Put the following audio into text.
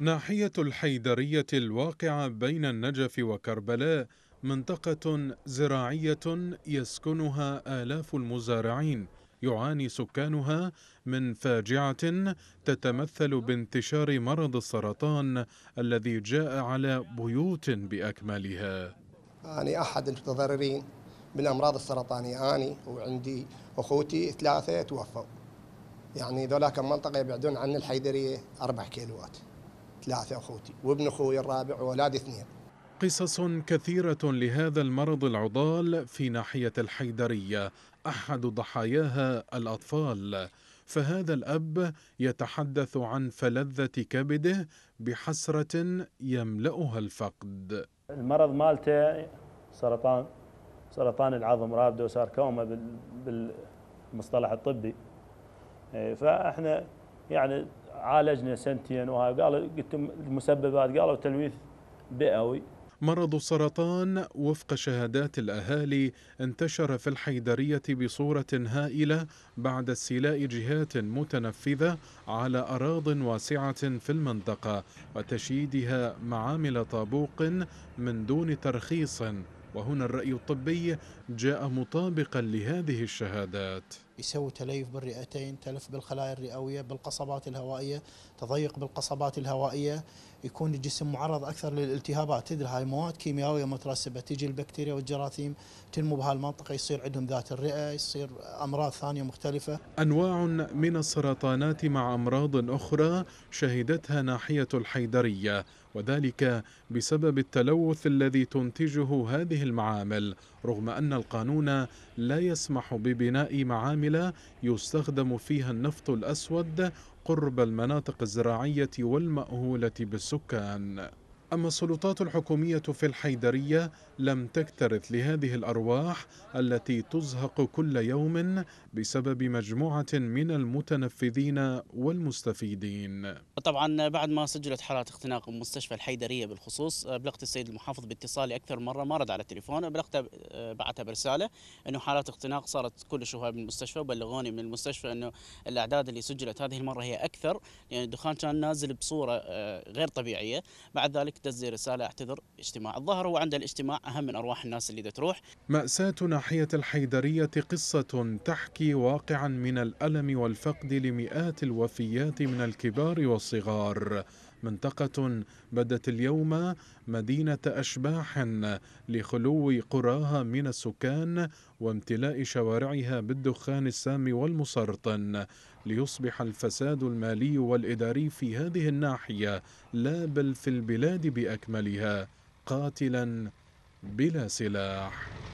ناحية الحيدرية الواقعة بين النجف وكربلاء منطقة زراعية يسكنها آلاف المزارعين يعاني سكانها من فاجعة تتمثل بانتشار مرض السرطان الذي جاء على بيوت بأكملها أنا أحد المتضررين بالأمراض السرطانية أنا وعندي أخوتي ثلاثة توفوا يعني ذولاك المنطقة يبعدون عن الحيدرية أربع كيلوات ثلاثة أخوتي وابن أخوي الرابع وولاد اثنين قصص كثيرة لهذا المرض العضال في ناحية الحيدرية أحد ضحاياها الأطفال فهذا الأب يتحدث عن فلذة كبده بحسرة يملأها الفقد المرض مالته سرطان سرطان العظم رابدو ساركوما بالمصطلح الطبي إيه، فاحنا يعني عالجنا سنتين وهاي قالوا قلت المسببات قالوا تلويث بيئوي مرض السرطان وفق شهادات الأهالي انتشر في الحيدرية بصورة هائلة بعد استيلاء جهات متنفذة على أراض واسعة في المنطقة وتشييدها معامل طابوق من دون ترخيص وهنا الرأي الطبي جاء مطابقا لهذه الشهادات يسوي تليف بالرئتين تلف بالخلايا الرئوية بالقصبات الهوائية تضيق بالقصبات الهوائية يكون الجسم معرض اكثر للالتهابات تدري هاي مواد كيميائيه مترسبه تجي البكتيريا والجراثيم تنمو بهالمنطقه يصير عندهم ذات الرئه يصير امراض ثانيه مختلفه انواع من السرطانات مع امراض اخرى شهدتها ناحيه الحيدريه وذلك بسبب التلوث الذي تنتجه هذه المعامل رغم ان القانون لا يسمح ببناء معامل يستخدم فيها النفط الاسود قرب المناطق الزراعيه والماهوله بالسوق السكان أما السلطات الحكومية في الحيدرية لم تكترث لهذه الأرواح التي تزهق كل يوم بسبب مجموعة من المتنفذين والمستفيدين طبعا بعد ما سجلت حالات اختناق مستشفى الحيدرية بالخصوص بلغت السيد المحافظ باتصالي أكثر مرة ما رد على التليفون بلغته بعتها برسالة أنه حالات اختناق صارت كل شوية من المستشفى وبلغوني من المستشفى أنه الأعداد اللي سجلت هذه المرة هي أكثر لأن يعني الدخان كان نازل بصورة آه، غير طبيعية بعد ذلك دز رساله اعتذر اجتماع الظهر هو عند الاجتماع اهم من ارواح الناس اللي تروح ماساه ناحيه الحيدريه قصه تحكي واقعا من الالم والفقد لمئات الوفيات من الكبار والصغار منطقة بدت اليوم مدينة أشباح لخلو قراها من السكان وامتلاء شوارعها بالدخان السام والمسرطن ليصبح الفساد المالي والإداري في هذه الناحية لا بل في البلاد بأكملها قاتلا بلا سلاح